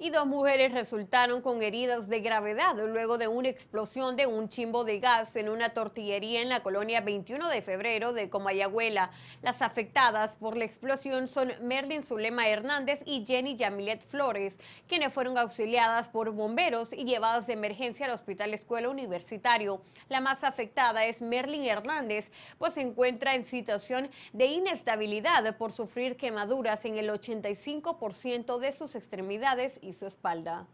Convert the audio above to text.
y dos mujeres resultaron con heridas de gravedad luego de una explosión de un chimbo de gas en una tortillería en la colonia 21 de febrero de Comayagüela. Las afectadas por la explosión son Merlin Zulema Hernández y Jenny Yamilet Flores, quienes fueron auxiliadas por bomberos y llevadas de emergencia al Hospital Escuela Universitario. La más afectada es Merlin Hernández, pues se encuentra en situación de inestabilidad por sufrir quemaduras en el 85% de sus extremidades y su espalda